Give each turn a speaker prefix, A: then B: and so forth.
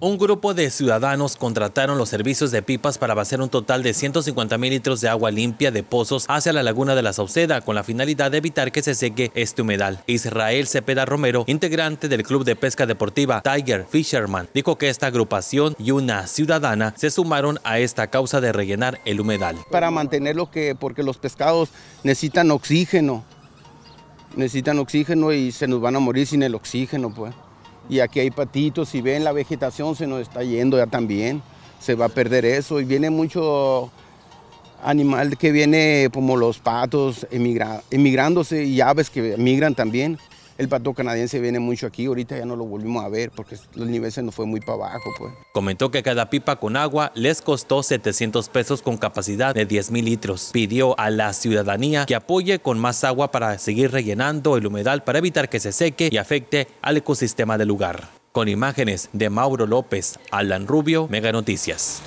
A: Un grupo de ciudadanos contrataron los servicios de pipas para vaciar un total de 150 mil litros de agua limpia de pozos hacia la laguna de la Sauceda con la finalidad de evitar que se seque este humedal. Israel Cepeda Romero, integrante del club de pesca deportiva Tiger Fisherman, dijo que esta agrupación y una ciudadana se sumaron a esta causa de rellenar el humedal.
B: Para mantenerlo que porque los pescados necesitan oxígeno, necesitan oxígeno y se nos van a morir sin el oxígeno, pues y aquí hay patitos y ven la vegetación se nos está yendo ya también, se va a perder eso y viene mucho animal que viene como los patos emigrándose y aves que emigran también. El pato canadiense viene mucho aquí, ahorita ya no lo volvimos a ver porque los niveles no nos fue muy para abajo. Pues.
A: Comentó que cada pipa con agua les costó 700 pesos con capacidad de 10 mil litros. Pidió a la ciudadanía que apoye con más agua para seguir rellenando el humedal para evitar que se seque y afecte al ecosistema del lugar. Con imágenes de Mauro López, Alan Rubio, Mega Noticias.